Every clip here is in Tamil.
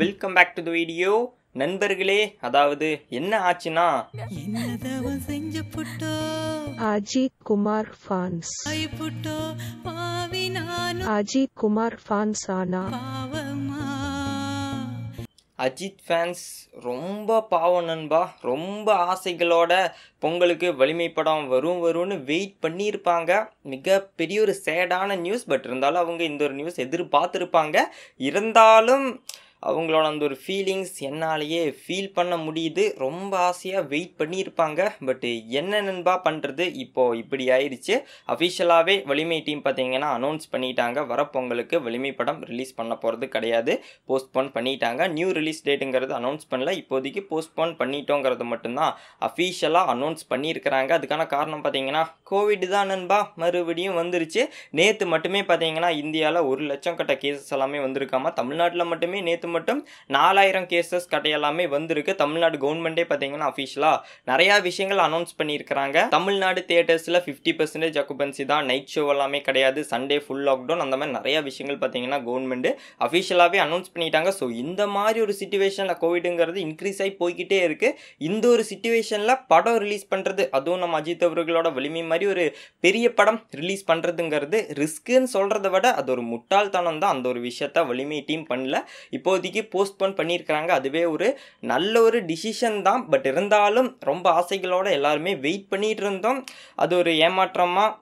welcome back to the video நண்பர்களே அதாவது என்ன ஆச்சுன்னா அஜித் குமார் ஃபான்ஸ் அஜித் குமார் ஃபான்ஸ் ஆனா அஜித் ஃபேன்ஸ் ரொம்ப பாவம் நண்பா ரொம்ப ஆசைகளோட பொங்கலுக்கு வலிமை படம் வரும் வரும்னு வெயிட் பண்ணியிருப்பாங்க மிக பெரிய ஒரு சேடான நியூஸ் பட் இருந்தாலும் அவங்க இந்த ஒரு நியூஸ் எதிர்பார்த்துருப்பாங்க இருந்தாலும் அவங்களோட அந்த ஒரு ஃபீலிங்ஸ் என்னாலேயே ஃபீல் பண்ண முடியுது ரொம்ப ஆசையாக வெயிட் பண்ணியிருப்பாங்க பட் என்ன நண்பா பண்ணுறது இப்போது இப்படி ஆயிடுச்சு அஃபிஷியலாகவே வலிமை டீம் பார்த்தீங்கன்னா அனௌன்ஸ் பண்ணிட்டாங்க வரப்பொங்கலுக்கு வலிமை படம் ரிலீஸ் பண்ண போகிறது கிடையாது போஸ்ட்போன் பண்ணிட்டாங்க நியூ ரிலீஸ் டேட்டுங்கிறது அனௌன்ஸ் பண்ணல இப்போதைக்கு போஸ்ட்போன் பண்ணிட்டோங்கிறது மட்டும்தான் அஃபீஷியலாக அனௌன்ஸ் பண்ணியிருக்கிறாங்க அதுக்கான காரணம் பார்த்தீங்கன்னா கோவிட் தான் நண்பா மறுபடியும் வந்துருச்சு நேற்று மட்டுமே பார்த்தீங்கன்னா இந்தியாவில் ஒரு லட்சம் கட்ட கேசஸ் எல்லாமே வந்திருக்காமல் தமிழ்நாட்டில் மட்டுமே நேற்று நேற்று மட்டும் நாலாயிரம் கேசஸ் கட்ட எல்லாமே வந்திருக்கு தமிழ்நாடு கவர்மெண்டே பார்த்தீங்கன்னா அஃபிஷியலாக நிறையா விஷயங்கள் அனௌன்ஸ் பண்ணியிருக்கிறாங்க தமிழ்நாடு தியேட்டர்ஸில் ஃபிஃப்டி பர்சன்டேஜ் அக்குபன்சி தான் நைட் ஷோ எல்லாமே கிடையாது சண்டே ஃபுல் லாக்டவுன் அந்த மாதிரி நிறையா விஷயங்கள் பார்த்தீங்கன்னா கவர்மெண்ட் அஃபிஷியலாகவே அனௌன்ஸ் பண்ணிட்டாங்க ஸோ இந்த மாதிரி ஒரு சுச்சுவேஷனில் கோவிடுங்கிறது இன்க்ரீஸ் ஆகி போய்கிட்டே இருக்குது இந்த ஒரு சுச்சுவேஷனில் படம் ரிலீஸ் பண்ணுறது அதுவும் நம்ம அஜித் அவர்களோட வலிமை மாதிரி ஒரு பெரிய படம் ரிலீஸ் பண்ணுறதுங்கிறது ரிஸ்க்குன்னு சொல்கிறத விட அது ஒரு முட்டாள்தனம் தான் அந்த ஒரு விஷயத்த வலிமை டீம் பண்ணல இப்போ இப்போதைக்கு போஸ்ட்போன் பண்ணியிருக்கிறாங்க அதுவே ஒரு நல்ல ஒரு டிசிஷன் தான் பட் இருந்தாலும் ரொம்ப ஆசைகளோடு எல்லாருமே வெயிட் பண்ணிகிட்டு இருந்தோம் அது ஒரு ஏமாற்றமாக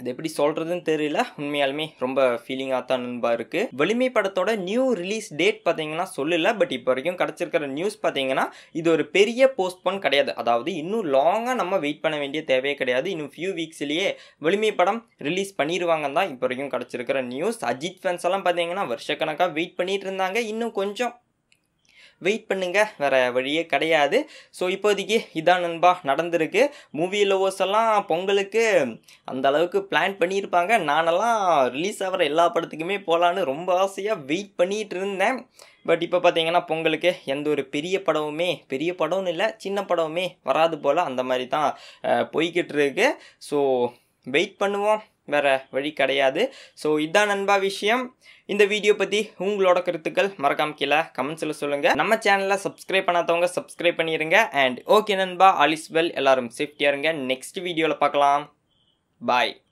அது எப்படி சொல்கிறதுன்னு தெரியல உண்மையாலுமே ரொம்ப ஃபீலிங்காக தான் நண்பா இருக்குது வலிமை படத்தோட நியூ ரிலீஸ் டேட் பார்த்தீங்கன்னா சொல்லல பட் இப்போ வரைக்கும் கிடச்சிருக்கிற நியூஸ் பார்த்தீங்கன்னா இது ஒரு பெரிய போஸ்ட்போன் கிடையாது அதாவது இன்னும் லாங்காக நம்ம வெயிட் பண்ண வேண்டிய தேவையே கிடையாது இன்னும் ஃபியூ வீக்ஸ்லேயே வலிமை படம் ரிலீஸ் பண்ணிடுவாங்கன்னு தான் இப்போ வரைக்கும் கிடச்சிருக்கிற நியூஸ் அஜித் ஃபேன்ஸ் எல்லாம் பார்த்தீங்கன்னா வருஷக்கணக்காக வெயிட் பண்ணிட்டு இருந்தாங்க இன்னும் கொஞ்சம் வெயிட் பண்ணுங்கள் வேறு வழியே கிடையாது ஸோ இப்போதைக்கு இதான் நண்பா நடந்திருக்கு மூவி லவர்ஸ் எல்லாம் பொங்கலுக்கு அந்த அளவுக்கு பிளான் பண்ணியிருப்பாங்க நானெல்லாம் ரிலீஸ் ஆகிற எல்லா படத்துக்குமே போகலான்னு ரொம்ப ஆசையாக வெயிட் பண்ணிகிட்டு இருந்தேன் பட் இப்போ பார்த்தீங்கன்னா பொங்கலுக்கு எந்த ஒரு பெரிய படமுமே பெரிய படம்னு இல்லை சின்ன படமுமே வராது போல் அந்த மாதிரி தான் போய்கிட்டு இருக்கு ஸோ வெயிட் பண்ணுவோம் வேறு வழி கிடையாது ஸோ இதான் நண்பா விஷயம் இந்த வீடியோ பற்றி உங்களோட கருத்துக்கள் மறக்காம கீழே கமெண்ட்ஸில் சொல்லுங்கள் நம்ம சேனலில் சப்ஸ்கிரைப் பண்ணாதவங்க சப்ஸ்கிரைப் பண்ணிடுங்க அண்ட் ஓகே நண்பா ஆலிஸ் வெல் எல்லாரும் சேஃப்டியாக இருங்க நெக்ஸ்ட் வீடியோவில் பார்க்கலாம் பாய்